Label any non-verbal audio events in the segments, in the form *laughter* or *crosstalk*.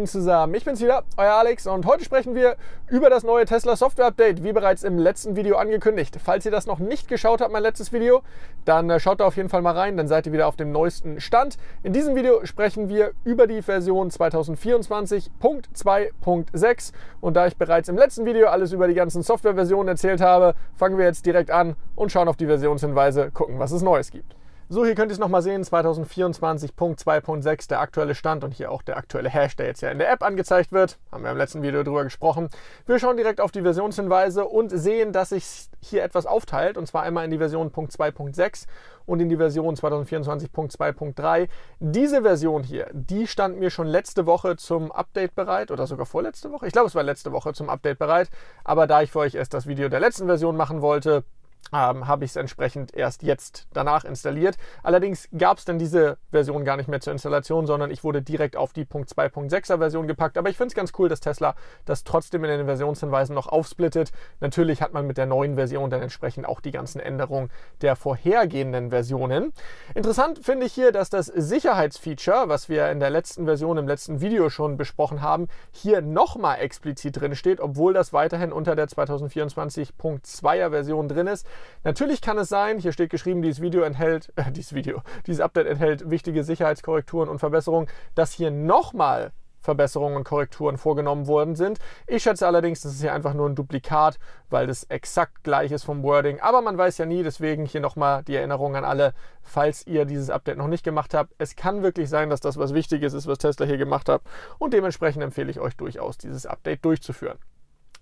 Moin zusammen, ich bin's wieder, euer Alex und heute sprechen wir über das neue Tesla Software Update, wie bereits im letzten Video angekündigt. Falls ihr das noch nicht geschaut habt, mein letztes Video, dann äh, schaut da auf jeden Fall mal rein, dann seid ihr wieder auf dem neuesten Stand. In diesem Video sprechen wir über die Version 2024.2.6 und da ich bereits im letzten Video alles über die ganzen Softwareversionen erzählt habe, fangen wir jetzt direkt an und schauen auf die Versionshinweise, gucken, was es Neues gibt. So, hier könnt ihr es nochmal sehen, 2024.2.6, der aktuelle Stand und hier auch der aktuelle Hash, der jetzt ja in der App angezeigt wird. Haben wir im letzten Video drüber gesprochen. Wir schauen direkt auf die Versionshinweise und sehen, dass sich hier etwas aufteilt und zwar einmal in die Version .2.6 und in die Version 2024.2.3. Diese Version hier, die stand mir schon letzte Woche zum Update bereit oder sogar vorletzte Woche. Ich glaube, es war letzte Woche zum Update bereit, aber da ich für euch erst das Video der letzten Version machen wollte, ähm, habe ich es entsprechend erst jetzt danach installiert. Allerdings gab es dann diese Version gar nicht mehr zur Installation, sondern ich wurde direkt auf die .2.6er Version gepackt. Aber ich finde es ganz cool, dass Tesla das trotzdem in den Versionshinweisen noch aufsplittet. Natürlich hat man mit der neuen Version dann entsprechend auch die ganzen Änderungen der vorhergehenden Versionen. Interessant finde ich hier, dass das Sicherheitsfeature, was wir in der letzten Version, im letzten Video schon besprochen haben, hier nochmal explizit drin steht, obwohl das weiterhin unter der 2024.2er Version drin ist. Natürlich kann es sein, hier steht geschrieben, dieses Video enthält, *laughs* äh, dieses Video, dieses Update enthält wichtige Sicherheitskorrekturen und Verbesserungen, dass hier nochmal Verbesserungen und Korrekturen vorgenommen worden sind. Ich schätze allerdings, das ist hier einfach nur ein Duplikat, weil das exakt gleich ist vom Wording. Aber man weiß ja nie, deswegen hier nochmal die Erinnerung an alle, falls ihr dieses Update noch nicht gemacht habt. Es kann wirklich sein, dass das was Wichtiges ist, was Tesla hier gemacht hat. Und dementsprechend empfehle ich euch durchaus, dieses Update durchzuführen.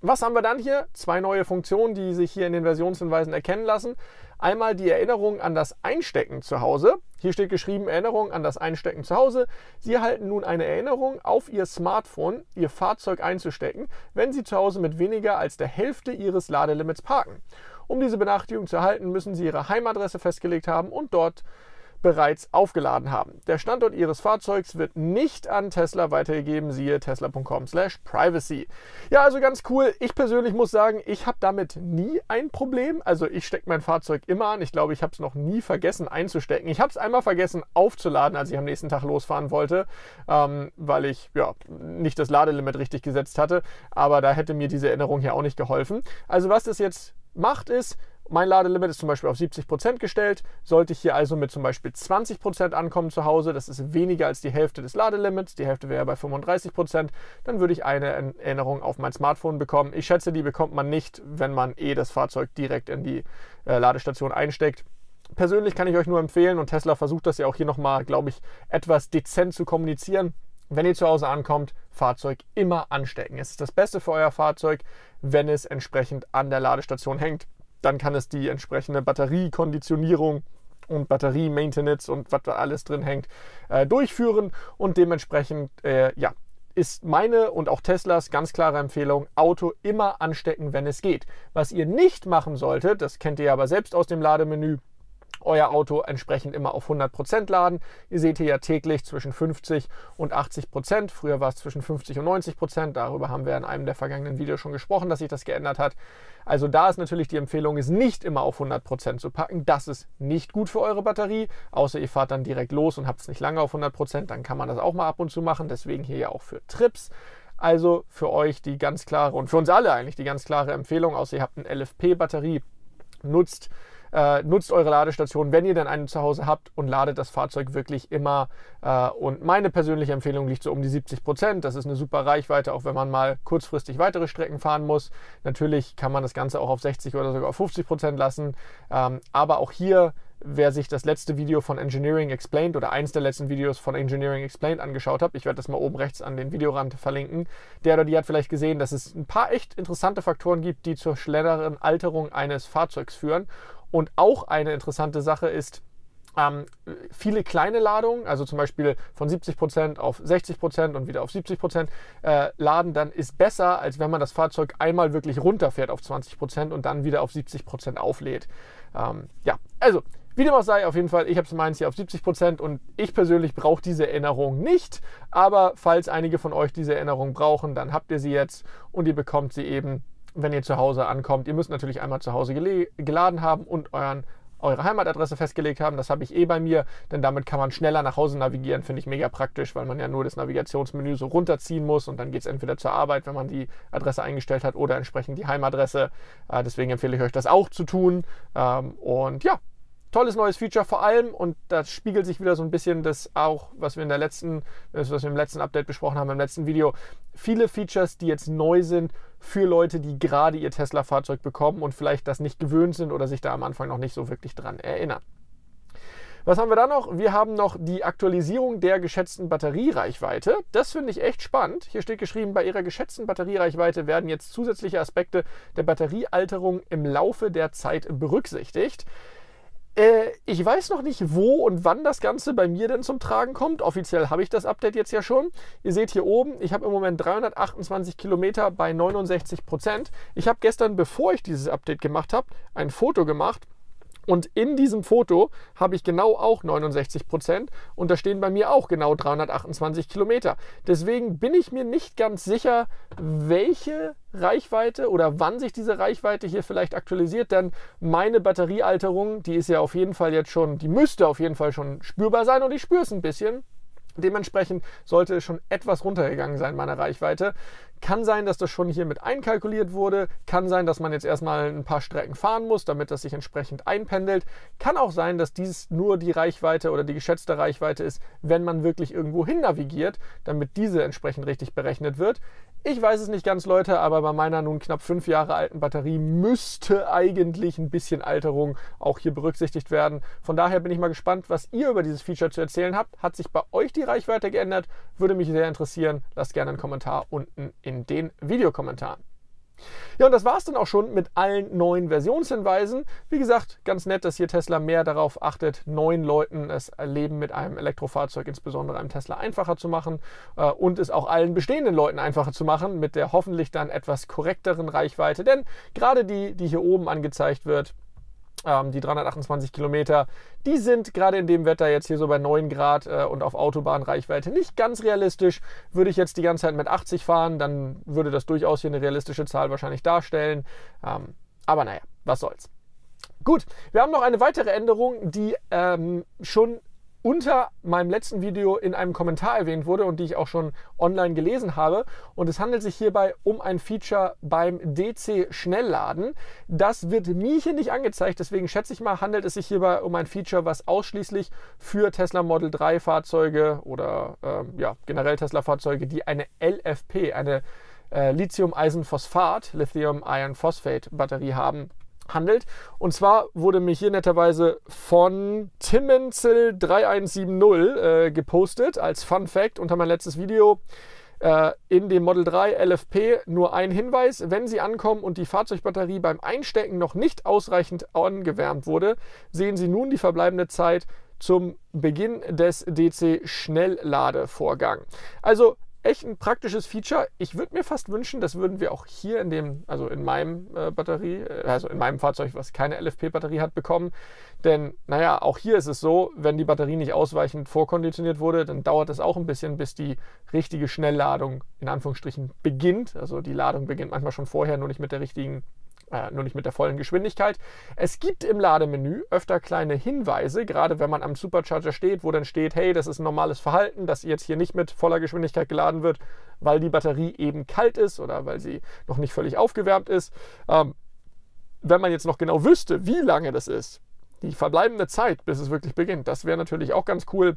Was haben wir dann hier? Zwei neue Funktionen, die sich hier in den Versionshinweisen erkennen lassen. Einmal die Erinnerung an das Einstecken zu Hause. Hier steht geschrieben Erinnerung an das Einstecken zu Hause. Sie erhalten nun eine Erinnerung auf Ihr Smartphone, Ihr Fahrzeug einzustecken, wenn Sie zu Hause mit weniger als der Hälfte Ihres Ladelimits parken. Um diese Benachrichtigung zu erhalten, müssen Sie Ihre Heimadresse festgelegt haben und dort bereits aufgeladen haben. Der Standort Ihres Fahrzeugs wird nicht an Tesla weitergegeben, siehe tesla.com/privacy. slash Ja, also ganz cool. Ich persönlich muss sagen, ich habe damit nie ein Problem. Also ich stecke mein Fahrzeug immer an. Ich glaube, ich habe es noch nie vergessen einzustecken. Ich habe es einmal vergessen aufzuladen, als ich am nächsten Tag losfahren wollte, ähm, weil ich ja nicht das Ladelimit richtig gesetzt hatte. Aber da hätte mir diese Erinnerung hier auch nicht geholfen. Also was das jetzt macht, ist mein Ladelimit ist zum Beispiel auf 70% gestellt. Sollte ich hier also mit zum Beispiel 20% ankommen zu Hause, das ist weniger als die Hälfte des Ladelimits, die Hälfte wäre bei 35%, dann würde ich eine Erinnerung auf mein Smartphone bekommen. Ich schätze, die bekommt man nicht, wenn man eh das Fahrzeug direkt in die äh, Ladestation einsteckt. Persönlich kann ich euch nur empfehlen, und Tesla versucht das ja auch hier nochmal, glaube ich, etwas dezent zu kommunizieren, wenn ihr zu Hause ankommt, Fahrzeug immer anstecken. Es ist das Beste für euer Fahrzeug, wenn es entsprechend an der Ladestation hängt. Dann kann es die entsprechende Batteriekonditionierung und Batterie-Maintenance und was da alles drin hängt, äh, durchführen. Und dementsprechend, äh, ja, ist meine und auch Teslas ganz klare Empfehlung, Auto immer anstecken, wenn es geht. Was ihr nicht machen solltet, das kennt ihr aber selbst aus dem Lademenü, euer Auto entsprechend immer auf 100% Prozent laden. Ihr seht hier ja täglich zwischen 50 und 80%. Prozent. Früher war es zwischen 50 und 90%. Prozent. Darüber haben wir in einem der vergangenen Videos schon gesprochen, dass sich das geändert hat. Also da ist natürlich die Empfehlung, es nicht immer auf 100% Prozent zu packen. Das ist nicht gut für eure Batterie, außer ihr fahrt dann direkt los und habt es nicht lange auf 100%. Prozent. Dann kann man das auch mal ab und zu machen. Deswegen hier ja auch für Trips. Also für euch die ganz klare und für uns alle eigentlich die ganz klare Empfehlung, außer ihr habt eine LFP-Batterie, nutzt äh, nutzt eure Ladestation, wenn ihr denn eine zu Hause habt und ladet das Fahrzeug wirklich immer. Äh, und meine persönliche Empfehlung liegt so um die 70 Prozent. Das ist eine super Reichweite, auch wenn man mal kurzfristig weitere Strecken fahren muss. Natürlich kann man das Ganze auch auf 60 oder sogar auf 50 Prozent lassen. Ähm, aber auch hier wer sich das letzte Video von Engineering Explained oder eins der letzten Videos von Engineering Explained angeschaut hat, ich werde das mal oben rechts an den Videorand verlinken, der oder die hat vielleicht gesehen, dass es ein paar echt interessante Faktoren gibt, die zur schnelleren Alterung eines Fahrzeugs führen. Und auch eine interessante Sache ist, ähm, viele kleine Ladungen, also zum Beispiel von 70% auf 60% und wieder auf 70% äh, laden, dann ist besser, als wenn man das Fahrzeug einmal wirklich runterfährt auf 20% und dann wieder auf 70% auflädt. Ähm, ja, also wie dem auch sei, auf jeden Fall, ich habe es meins hier auf 70% und ich persönlich brauche diese Erinnerung nicht. Aber falls einige von euch diese Erinnerung brauchen, dann habt ihr sie jetzt und ihr bekommt sie eben wenn ihr zu Hause ankommt. Ihr müsst natürlich einmal zu Hause geladen haben und euren, eure Heimatadresse festgelegt haben. Das habe ich eh bei mir, denn damit kann man schneller nach Hause navigieren. Finde ich mega praktisch, weil man ja nur das Navigationsmenü so runterziehen muss und dann geht es entweder zur Arbeit, wenn man die Adresse eingestellt hat, oder entsprechend die Heimadresse. Äh, deswegen empfehle ich euch das auch zu tun. Ähm, und ja, tolles neues Feature vor allem und da spiegelt sich wieder so ein bisschen das auch, was wir in der letzten, was wir im letzten Update besprochen haben, im letzten Video. Viele Features, die jetzt neu sind für Leute, die gerade ihr Tesla-Fahrzeug bekommen und vielleicht das nicht gewöhnt sind oder sich da am Anfang noch nicht so wirklich dran erinnern. Was haben wir da noch? Wir haben noch die Aktualisierung der geschätzten Batteriereichweite. Das finde ich echt spannend. Hier steht geschrieben, bei ihrer geschätzten Batteriereichweite werden jetzt zusätzliche Aspekte der Batteriealterung im Laufe der Zeit berücksichtigt. Äh, ich weiß noch nicht, wo und wann das Ganze bei mir denn zum Tragen kommt. Offiziell habe ich das Update jetzt ja schon. Ihr seht hier oben, ich habe im Moment 328 Kilometer bei 69 Prozent. Ich habe gestern, bevor ich dieses Update gemacht habe, ein Foto gemacht und in diesem Foto habe ich genau auch 69 Prozent und da stehen bei mir auch genau 328 Kilometer. Deswegen bin ich mir nicht ganz sicher, welche Reichweite oder wann sich diese Reichweite hier vielleicht aktualisiert, denn meine Batteriealterung, die ist ja auf jeden Fall jetzt schon, die müsste auf jeden Fall schon spürbar sein und ich spüre es ein bisschen. Dementsprechend sollte es schon etwas runtergegangen sein, meine Reichweite. Kann sein, dass das schon hier mit einkalkuliert wurde. Kann sein, dass man jetzt erstmal ein paar Strecken fahren muss, damit das sich entsprechend einpendelt. Kann auch sein, dass dies nur die Reichweite oder die geschätzte Reichweite ist, wenn man wirklich irgendwo hin navigiert, damit diese entsprechend richtig berechnet wird. Ich weiß es nicht ganz, Leute, aber bei meiner nun knapp fünf Jahre alten Batterie müsste eigentlich ein bisschen Alterung auch hier berücksichtigt werden. Von daher bin ich mal gespannt, was ihr über dieses Feature zu erzählen habt. Hat sich bei euch die Reichweite geändert? Würde mich sehr interessieren. Lasst gerne einen Kommentar unten in in den Videokommentaren. Ja, und das war es dann auch schon mit allen neuen Versionshinweisen. Wie gesagt, ganz nett, dass hier Tesla mehr darauf achtet, neuen Leuten das Leben mit einem Elektrofahrzeug, insbesondere einem Tesla, einfacher zu machen äh, und es auch allen bestehenden Leuten einfacher zu machen, mit der hoffentlich dann etwas korrekteren Reichweite. Denn gerade die, die hier oben angezeigt wird, ähm, die 328 Kilometer, die sind gerade in dem Wetter jetzt hier so bei 9 Grad äh, und auf Autobahnreichweite nicht ganz realistisch. Würde ich jetzt die ganze Zeit mit 80 fahren, dann würde das durchaus hier eine realistische Zahl wahrscheinlich darstellen. Ähm, aber naja, was soll's. Gut, wir haben noch eine weitere Änderung, die ähm, schon unter meinem letzten Video in einem Kommentar erwähnt wurde und die ich auch schon online gelesen habe. Und es handelt sich hierbei um ein Feature beim DC Schnellladen. Das wird mir hier nicht angezeigt, deswegen schätze ich mal, handelt es sich hierbei um ein Feature, was ausschließlich für Tesla Model 3 Fahrzeuge oder äh, ja, generell Tesla Fahrzeuge, die eine LFP, eine äh, Lithium-Eisenphosphat, Lithium-Iron-Phosphate-Batterie haben, handelt. Und zwar wurde mir hier netterweise von Timmenzel3170 äh, gepostet als Fun Fact unter mein letztes Video. Äh, in dem Model 3 LFP nur ein Hinweis, wenn Sie ankommen und die Fahrzeugbatterie beim Einstecken noch nicht ausreichend angewärmt wurde, sehen Sie nun die verbleibende Zeit zum Beginn des DC-Schnellladevorgang. Also echt ein praktisches Feature. Ich würde mir fast wünschen, das würden wir auch hier in dem, also in meinem äh, Batterie, äh, also in meinem Fahrzeug, was keine LFP-Batterie hat, bekommen. Denn, naja, auch hier ist es so, wenn die Batterie nicht ausweichend vorkonditioniert wurde, dann dauert es auch ein bisschen, bis die richtige Schnellladung in Anführungsstrichen beginnt. Also die Ladung beginnt manchmal schon vorher, nur nicht mit der richtigen äh, nur nicht mit der vollen Geschwindigkeit. Es gibt im Lademenü öfter kleine Hinweise, gerade wenn man am Supercharger steht, wo dann steht, hey, das ist ein normales Verhalten, dass jetzt hier nicht mit voller Geschwindigkeit geladen wird, weil die Batterie eben kalt ist oder weil sie noch nicht völlig aufgewärmt ist. Ähm, wenn man jetzt noch genau wüsste, wie lange das ist, die verbleibende Zeit, bis es wirklich beginnt, das wäre natürlich auch ganz cool.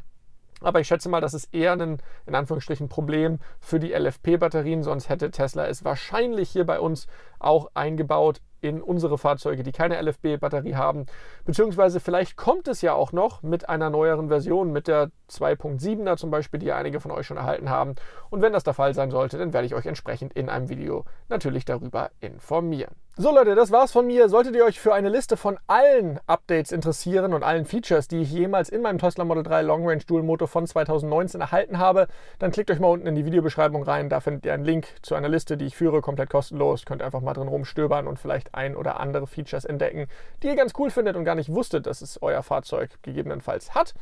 Aber ich schätze mal, das ist eher ein, in Anführungsstrichen, Problem für die LFP-Batterien. Sonst hätte Tesla es wahrscheinlich hier bei uns auch eingebaut in unsere Fahrzeuge, die keine LFP-Batterie haben. Beziehungsweise vielleicht kommt es ja auch noch mit einer neueren Version, mit der 2.7er zum Beispiel, die einige von euch schon erhalten haben. Und wenn das der Fall sein sollte, dann werde ich euch entsprechend in einem Video natürlich darüber informieren. So Leute, das war's von mir. Solltet ihr euch für eine Liste von allen Updates interessieren und allen Features, die ich jemals in meinem Tesla Model 3 Long Range Dual Motor von 2019 erhalten habe, dann klickt euch mal unten in die Videobeschreibung rein. Da findet ihr einen Link zu einer Liste, die ich führe, komplett kostenlos. Könnt einfach mal drin rumstöbern und vielleicht ein oder andere Features entdecken, die ihr ganz cool findet und gar nicht wusstet, dass es euer Fahrzeug gegebenenfalls hat.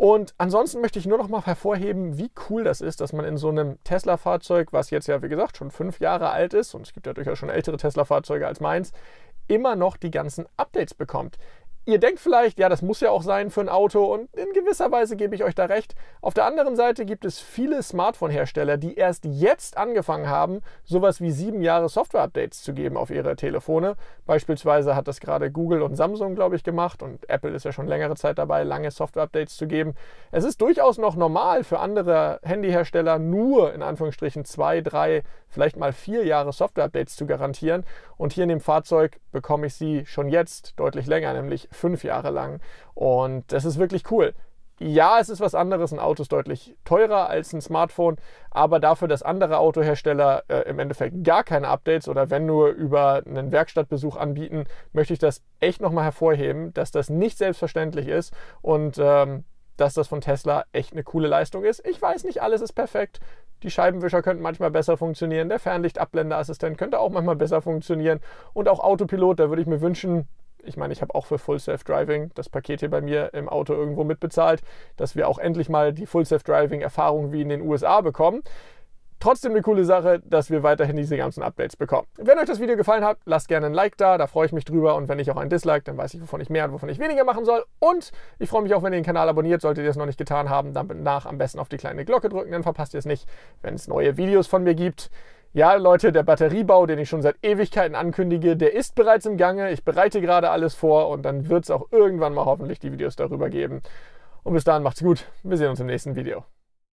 Und ansonsten möchte ich nur noch mal hervorheben, wie cool das ist, dass man in so einem Tesla-Fahrzeug, was jetzt ja wie gesagt schon fünf Jahre alt ist, und es gibt ja durchaus schon ältere Tesla-Fahrzeuge als meins, immer noch die ganzen Updates bekommt. Ihr denkt vielleicht, ja, das muss ja auch sein für ein Auto und in gewisser Weise gebe ich euch da recht. Auf der anderen Seite gibt es viele Smartphone-Hersteller, die erst jetzt angefangen haben, sowas wie sieben Jahre Software-Updates zu geben auf ihre Telefone. Beispielsweise hat das gerade Google und Samsung, glaube ich, gemacht und Apple ist ja schon längere Zeit dabei, lange Software-Updates zu geben. Es ist durchaus noch normal für andere Handyhersteller nur in Anführungsstrichen zwei, drei vielleicht mal vier Jahre Software-Updates zu garantieren. Und hier in dem Fahrzeug bekomme ich sie schon jetzt deutlich länger, nämlich fünf Jahre lang. Und das ist wirklich cool. Ja, es ist was anderes. Ein Auto ist deutlich teurer als ein Smartphone, aber dafür, dass andere Autohersteller äh, im Endeffekt gar keine Updates oder wenn nur über einen Werkstattbesuch anbieten, möchte ich das echt nochmal hervorheben, dass das nicht selbstverständlich ist und ähm, dass das von Tesla echt eine coole Leistung ist. Ich weiß nicht, alles ist perfekt. Die Scheibenwischer könnten manchmal besser funktionieren. Der Fernlichtabblendeassistent könnte auch manchmal besser funktionieren. Und auch Autopilot, da würde ich mir wünschen, ich meine, ich habe auch für Full Self Driving das Paket hier bei mir im Auto irgendwo mitbezahlt, dass wir auch endlich mal die Full Self Driving Erfahrung wie in den USA bekommen. Trotzdem eine coole Sache, dass wir weiterhin diese ganzen Updates bekommen. Wenn euch das Video gefallen hat, lasst gerne ein Like da, da freue ich mich drüber. Und wenn ich auch ein Dislike, dann weiß ich, wovon ich mehr und wovon ich weniger machen soll. Und ich freue mich auch, wenn ihr den Kanal abonniert. Solltet ihr es noch nicht getan haben, dann nach am besten auf die kleine Glocke drücken, dann verpasst ihr es nicht, wenn es neue Videos von mir gibt. Ja, Leute, der Batteriebau, den ich schon seit Ewigkeiten ankündige, der ist bereits im Gange. Ich bereite gerade alles vor und dann wird es auch irgendwann mal hoffentlich die Videos darüber geben. Und bis dahin macht's gut. Wir sehen uns im nächsten Video.